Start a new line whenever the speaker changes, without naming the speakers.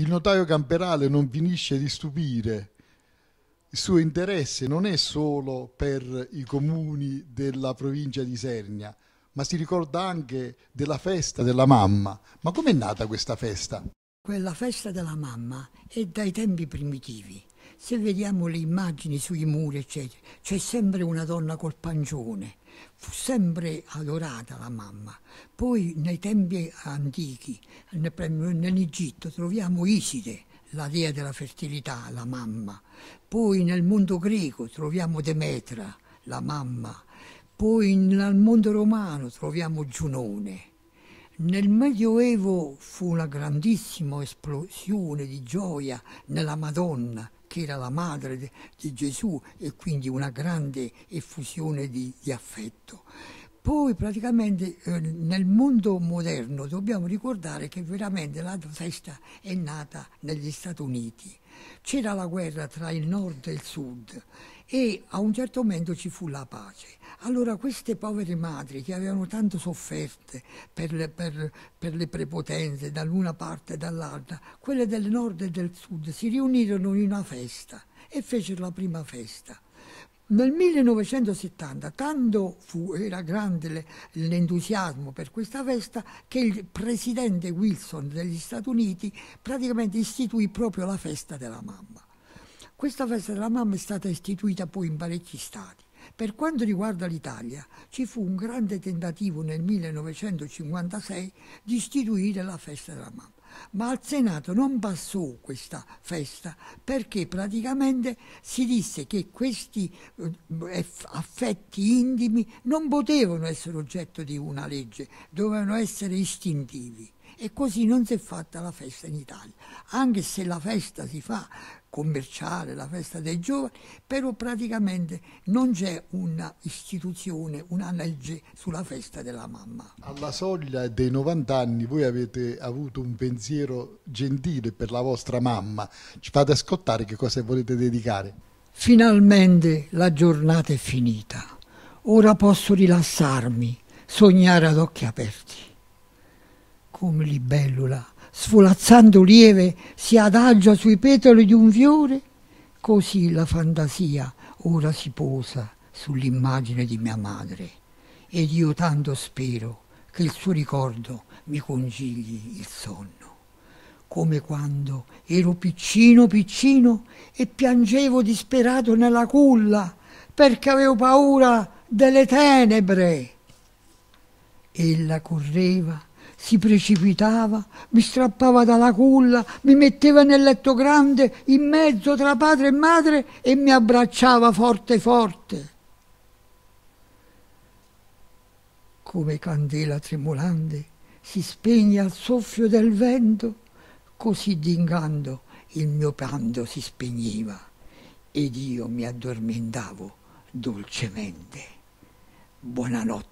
Il notaio camperale non finisce di stupire. Il suo interesse non è solo per i comuni della provincia di Sernia, ma si ricorda anche della festa della mamma. Ma com'è nata questa festa?
Quella festa della mamma è dai tempi primitivi. Se vediamo le immagini sui muri, eccetera, c'è sempre una donna col pancione Fu sempre adorata la mamma. Poi nei tempi antichi, nell'Egitto, troviamo Iside, la dea della fertilità, la mamma. Poi nel mondo greco troviamo Demetra, la mamma. Poi nel mondo romano troviamo Giunone. Nel Medioevo fu una grandissima esplosione di gioia nella Madonna, che era la madre di Gesù, e quindi una grande effusione di, di affetto. Poi praticamente eh, nel mondo moderno dobbiamo ricordare che veramente la festa è nata negli Stati Uniti. C'era la guerra tra il nord e il sud e a un certo momento ci fu la pace. Allora queste povere madri che avevano tanto sofferto per le, per, per le prepotenze dall'una parte e dall'altra, quelle del nord e del sud si riunirono in una festa e fecero la prima festa. Nel 1970 tanto fu, era grande l'entusiasmo per questa festa che il presidente Wilson degli Stati Uniti praticamente istituì proprio la festa della mamma. Questa festa della mamma è stata istituita poi in parecchi stati. Per quanto riguarda l'Italia, ci fu un grande tentativo nel 1956 di istituire la festa della mamma ma al Senato non passò questa festa perché praticamente si disse che questi eh, affetti intimi non potevano essere oggetto di una legge, dovevano essere istintivi. E così non si è fatta la festa in Italia, anche se la festa si fa commerciale, la festa dei giovani, però praticamente non c'è un'istituzione, una legge sulla festa della mamma.
Alla soglia dei 90 anni voi avete avuto un pensiero gentile per la vostra mamma, ci fate ascoltare che cosa volete dedicare.
Finalmente la giornata è finita, ora posso rilassarmi, sognare ad occhi aperti come libellula, svolazzando lieve, si adagia sui petali di un fiore, così la fantasia ora si posa sull'immagine di mia madre. Ed io tanto spero che il suo ricordo mi congigli il sonno come quando ero piccino piccino e piangevo disperato nella culla perché avevo paura delle tenebre. Ella correva si precipitava, mi strappava dalla culla, mi metteva nel letto grande, in mezzo tra padre e madre e mi abbracciava forte forte. Come candela tremolante si spegne al soffio del vento, così dingando il mio pianto si spegneva ed io mi
addormentavo dolcemente. Buonanotte.